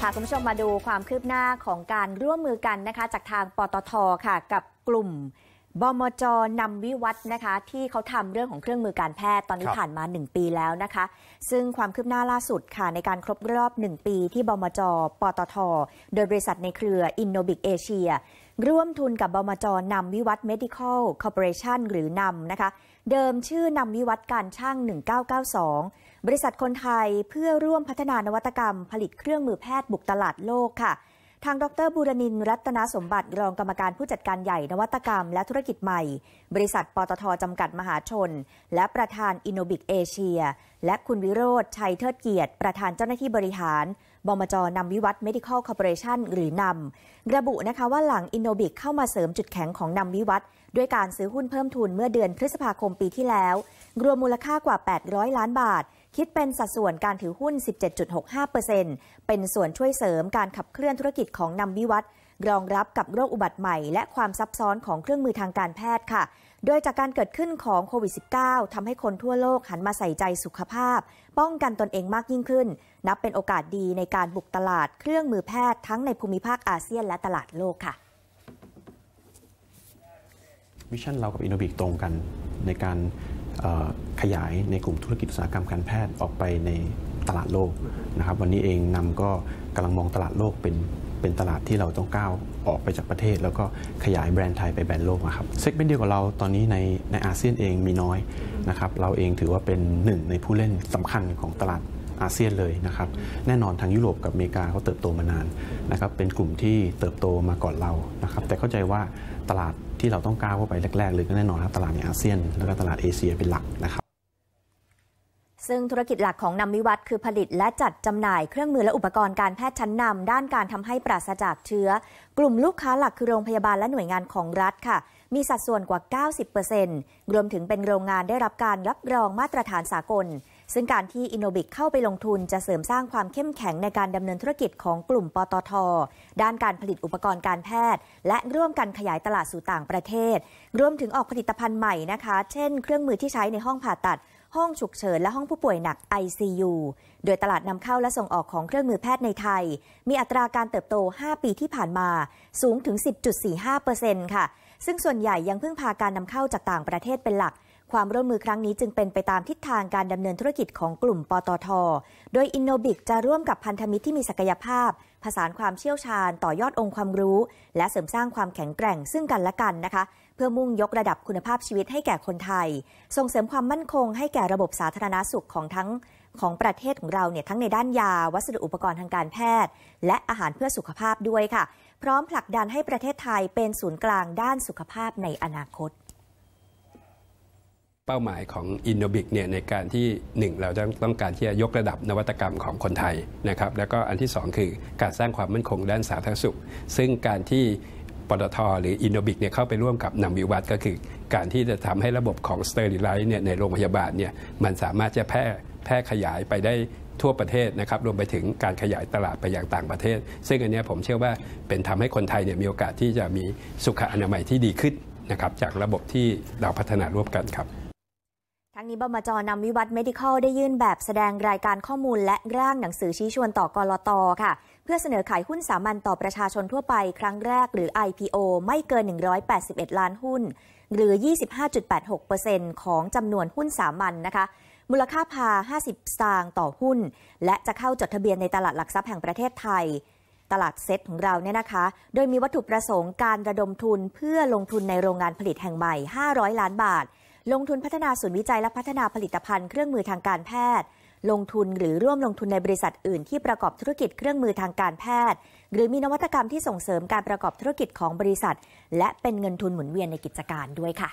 พาคุณผู้ชมมาดูความคืบหน้าของการร่วมมือกันนะคะ จากทางปตทค่ะ กับกลุ่ม บมจนำวิวัฒนะคะ ที่เขาทำเรื่องของเครื่องมือการแพทย์ตอนนี้ผ่านมา 1 ปีแล้วนะคะ ซึ่งความคืบหน้าล่าสุดค่ะในการครบรอบ 1 ปีที่บมจปตท โดยบริษัทในเครืออินโนบิกเอเชียร่วมทุนกับบมจนำวิวัฒน์ Medical Corporation หรือนำนะคะเดิมชื่อนำวิวัฒการช่าง 1992 บริษัทคนไทยเพื่อร่วมพัฒนานวัตกรรม ผลิตเครื่องมือแพทย์บุกตลาดโลกค่ะ ทางดรบูรณินรัตนสมบัติรองกรรมการผู้จัดการใหญ่นวัตกรรมและธุรกิจใหม่ บริษัทปตทจำกัดมหาชน และประธานอินโนบิกเอเชีย และคุณวิโรธชัยเทิดเกียรติ ประธานเจ้าหน้าที่บริหารบมจนำวิวัฒน์ Medical Corporation หรือนำระบุนะคะว่าหลังอินโนบิก เข้ามาเสริมจุดแข็งของนำวิวัฒน์ด้วยการซื้อหุ้นเพิ่มทุนเมื่อเดือนพฤษภาคมปีที่แล้วรวมมูลค่ากว่า 800 ล้านบาท คิดเป็นสัดส่วนการถือหุ้น 17.65%เป็นส่วนช่วยเสริมการขับเคลื่อนธุรกิจของนำวิวัฒน์รองรับกับโรคอุบัติใหม่ และความซับซ้อนของเครื่องมือทางการแพทย์ค่ะโดยจากการเกิดขึ้นของโควิด -19 ทำให้คนทั่วโลกหันมาใส่ใจสุขภาพ ป้องกันตนเองมากยิ่งขึ้น นับเป็นโอกาสดีในการบุกตลาดเครื่องมือแพทย์ทั้งในภูมิภาคอาเซียนและตลาดโลกค่ะวิชั่นเรากับอินโนบิกตรงกันในการขยายในกลุ่มธุรกิจอุตสาหกรรมการแพทย์ออกไปในตลาดโลกนะครับวันนี้เองนำก็กำลังมองตลาดโลกเป็นเป็นตลาดที่เราต้องก้าวออกไปจากประเทศแล้วก็ขยายแบรนด์ไทยไปแบรนด์โลกครับเซกเมนต์เดียวกับเราตอนนี้ในในอาเซียนเองมีน้อยนะครับเราเองถือว่าเป็นหนึ่งในผู้เล่นสำคัญของตลาดอาเซียนเลยนะครับแน่นอนทางยุโรปกับอเมริกาเขาเติบโตมานานนะครับเป็นกลุ่มที่เติบโตมาก่อนเรานะครับแต่เข้าใจว่าตลาดที่เราต้องก้าวเข้าไปแรกๆ เลย ก็แน่นอนครับตลาดในอาเซียนแล้วก็ตลาดเอเชียเป็นหลักนะครับซึ่งธุรกิจหลักของนำวิวัฒน์คือผลิตและจัดจำหน่ายเครื่องมือและอุปกรณ์การแพทย์ชั้นนำด้านการทำให้ปราศจากเชื้อ กลุ่มลูกค้าหลักคือโรงพยาบาลและหน่วยงานของรัฐค่ะ มีสัดส่วนกว่า 90%รวมถึงเป็นโรงงานได้รับการรับรองมาตรฐานสากล ซึ่งการที่อินโนบิกเข้าไปลงทุนจะเสริมสร้างความเข้มแข็งในการดำเนินธุรกิจของกลุ่มปตท ด้านการผลิตอุปกรณ์การแพทย์และร่วมกันขยายตลาดสู่ต่างประเทศ รวมถึงออกผลิตภัณฑ์ใหม่นะคะ เช่น เครื่องมือที่ใช้ในห้องผ่าตัดห้องฉุกเฉินและห้องผู้ป่วยหนัก ICU โดยตลาดนำเข้าและส่งออกของเครื่องมือแพทย์ในไทย มีอัตราการเติบโต 5 ปีที่ผ่านมาสูงถึง 10.45%ค่ะ ซึ่งส่วนใหญ่ยังพึ่งพาการนำเข้าจากต่างประเทศเป็นหลัก ความร่วมมือครั้งนี้จึงเป็นไปตามทิศทางการดำเนินธุรกิจของกลุ่มปตท โดย i n n o b i c จะร่วมกับพันธมิตรที่มีศักยภาพ ผสานความเชี่ยวชาญต่อยอดองค์ความรู้และเสริมสร้างความแข็งแกร่งซึ่งกันและกันนะคะเพื่อมุ่งยกระดับคุณภาพชีวิตให้แก่คนไทย ส่งเสริมความมั่นคงให้แก่ระบบสาธารณาสุขของทั้งของประเทศของเราเนี่ยทั้งในด้านยาวัสดุอุปกรณ์ทางการแพทย์ และอาหารเพื่อสุขภาพด้วยค่ะ พร้อมผลักดันให้ประเทศไทยเป็นศูนย์กลางด้านสุขภาพในอนาคต เป้าหมายของ i n n o b i c เนี่ยในการที่1เราต้องต้องการที่จะยกระดับนวัตกรรมของคนไทยนะครับแล้วก็อันที่ 2 คือ การสร้างความมั่นคงด้านสาธารณสุข ซึ่งการที่ปตทหรืออินโนบิกเนี่ยเข้าไปร่วมกับนำวิวัฒน์ก็คือ การที่จะทำให้ระบบของสเตอริไลท์เนี่ยในโรงพยาบาลเนี่ยมันสามารถจะแพร่แพร่ขยายไปได้ทั่วประเทศนะครับรวมไปถึงการขยายตลาดไปอย่างต่างประเทศ ซึ่งอันนี้ผมเชื่อว่าเป็นทำให้คนไทยเนี่ยมีโอกาสที่จะมีสุขอนามัยที่ดีขึ้นนะครับจากระบบที่เราพัฒนาร่วมกันครับนี้บมจนำวิวัฒน์เมดิคอล ได้ยื่นแบบแสดงรายการข้อมูลและร่างหนังสือชี้ชวนต่อกรอตอค่ะ เพื่อเสนอขายหุ้นสามัญต่อประชาชนทั่วไปครั้งแรกหรือ IPO ไม่เกิน 181 ล้านหุ้น หรือ 25.86%ของจำนวนหุ้นสามัญนนะคะ มูลค่าพา 50สตางค์ต่อหุ้น และจะเข้าจดทะเบียนในตลาดหลักทรัพย์แห่งประเทศไทย ตลาดเซ็ตของเราเนี่ยนะคะโดยมีวัตถุประสงค์การระดมทุนเพื่อลงทุนในโรงงานผลิตแห่งใหม่ 500 ล้านบาทลงทุนพัฒนาศูนย์วิจัยและพัฒนาผลิตภัณฑ์เครื่องมือทางการแพทย์ ลงทุนหรือร่วมลงทุนในบริษัทอื่นที่ประกอบธุรกิจเครื่องมือทางการแพทย์ หรือมีนวัตกรรมที่ส่งเสริมการประกอบธุรกิจของบริษัท และเป็นเงินทุนหมุนเวียนในกิจการด้วยค่ะ